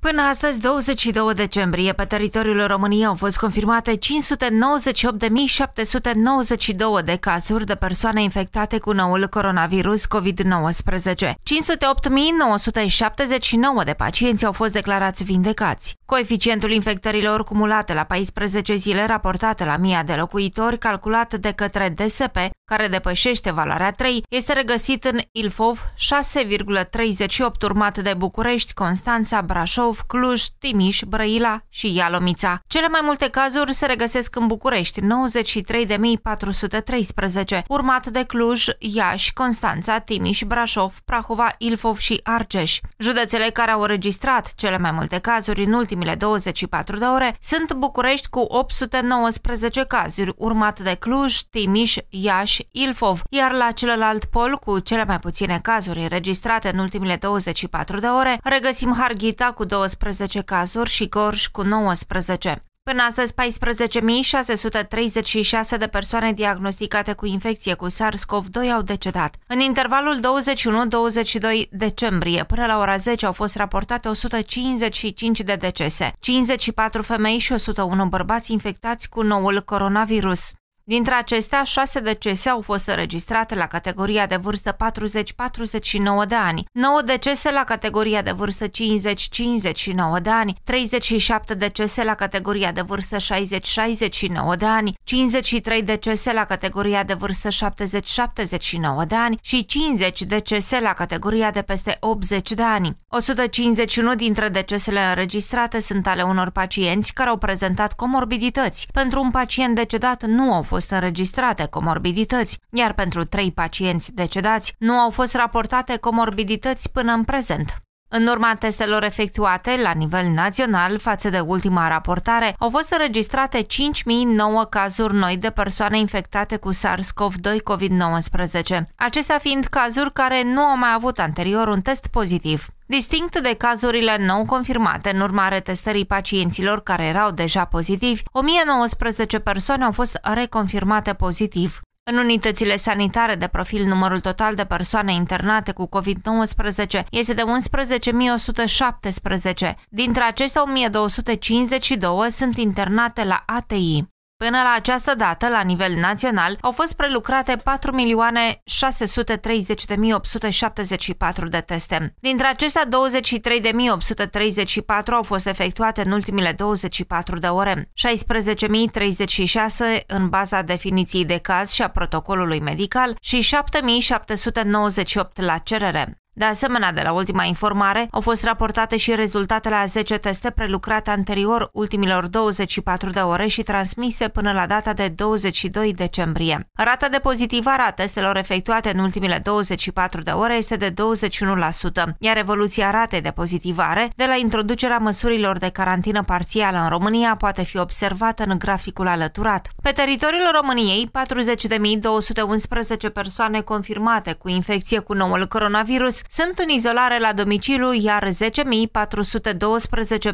Până astăzi, 22 decembrie, pe teritoriul României au fost confirmate 598.792 de cazuri de persoane infectate cu noul coronavirus COVID-19. 508.979 de pacienți au fost declarați vindecați. Coeficientul infectărilor cumulate la 14 zile raportate la 1000 de locuitori, calculat de către DSP, care depășește valoarea 3, este regăsit în Ilfov 6,38 urmat de București, Constanța, Brașov, Brașov, Cluj, Timiș, Brăila și Ialomița. Cele mai multe cazuri se regăsesc în București, 93.413, urmat de Cluj, Iași, Constanța, Timiș, Brașov, Prahova, Ilfov și Argeș. Județele care au registrat cele mai multe cazuri în ultimile 24 de ore sunt București cu 819 cazuri, urmat de Cluj, Timiș, Iași, Ilfov, iar la celălalt pol cu cele mai puține cazuri înregistrate în ultimile 24 de ore regăsim Harghita cu 2 12 cazuri și Gorj cu 19. Până astăzi, 14.636 de persoane diagnosticate cu infecție cu SARS-CoV-2 au decedat. În intervalul 21-22 decembrie, până la ora 10, au fost raportate 155 de decese, 54 femei și 101 bărbați infectați cu noul coronavirus. Dintre acestea, șase decese au fost înregistrate la categoria de vârstă 40-49 de ani, 9 decese la categoria de vârstă 50-59 de ani, 37 decese la categoria de vârstă 60-69 de ani, 53 decese la categoria de vârstă 70-79 de ani și 50 decese la categoria de peste 80 de ani. 151 dintre decesele înregistrate sunt ale unor pacienți care au prezentat comorbidități. Pentru un pacient decedat nu au fost fost înregistrate comorbidități, iar pentru trei pacienți decedați nu au fost raportate comorbidități până în prezent. În urma testelor efectuate la nivel național față de ultima raportare, au fost înregistrate 5.009 cazuri noi de persoane infectate cu SARS-CoV-2 COVID-19, acestea fiind cazuri care nu au mai avut anterior un test pozitiv. Distinct de cazurile nou confirmate în urma retestării pacienților care erau deja pozitivi, 1019 persoane au fost reconfirmate pozitiv. În unitățile sanitare de profil, numărul total de persoane internate cu COVID-19 este de 11.117. Dintre acestea, 1.252 sunt internate la ATI. Până la această dată, la nivel național, au fost prelucrate 4.630.874 de teste. Dintre acestea, 23.834 au fost efectuate în ultimele 24 de ore, 16.036 în baza definiției de caz și a protocolului medical și 7.798 la cerere. De asemenea, de la ultima informare, au fost raportate și rezultatele a 10 teste prelucrate anterior ultimilor 24 de ore și transmise până la data de 22 decembrie. Rata de pozitivare a testelor efectuate în ultimile 24 de ore este de 21%, iar evoluția ratei de pozitivare de la introducerea măsurilor de carantină parțială în România poate fi observată în graficul alăturat. Pe teritoriul României, 40.211 persoane confirmate cu infecție cu noul coronavirus sunt în izolare la domiciliu, iar 10.412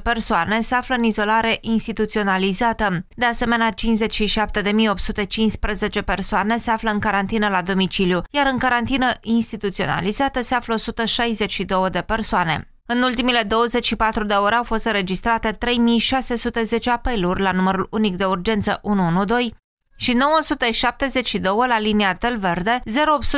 persoane se află în izolare instituționalizată. De asemenea, 57.815 persoane se află în carantină la domiciliu, iar în carantină instituționalizată se află 162 de persoane. În ultimile 24 de ore au fost înregistrate 3610 apeluri la numărul unic de urgență 112 și 972 la linia Tel Verde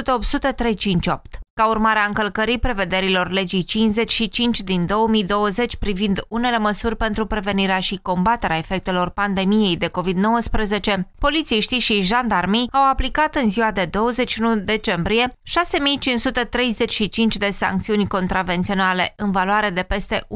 0800 358. Ca urmare a încălcării prevederilor legii 55 din 2020 privind unele măsuri pentru prevenirea și combaterea efectelor pandemiei de COVID-19, polițiștii și jandarmii au aplicat în ziua de 21 decembrie 6535 de sancțiuni contravenționale în valoare de peste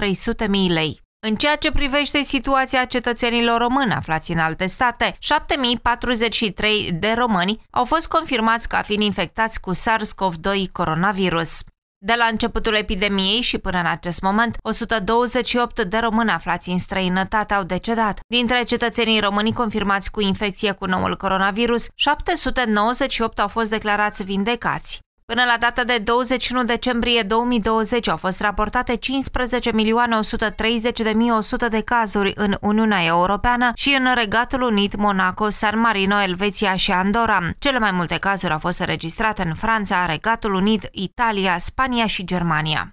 1.300.000 lei. În ceea ce privește situația cetățenilor români aflați în alte state, 7043 de români au fost confirmați ca fiind infectați cu SARS-CoV-2 coronavirus. De la începutul epidemiei și până în acest moment, 128 de români aflați în străinătate au decedat. Dintre cetățenii români confirmați cu infecție cu noul coronavirus, 798 au fost declarați vindecați. Până la data de 21 decembrie 2020 au fost raportate 15.130.100 de cazuri în Uniunea Europeană și în Regatul Unit, Monaco, San Marino, Elveția și Andorra. Cele mai multe cazuri au fost înregistrate în Franța, Regatul Unit, Italia, Spania și Germania.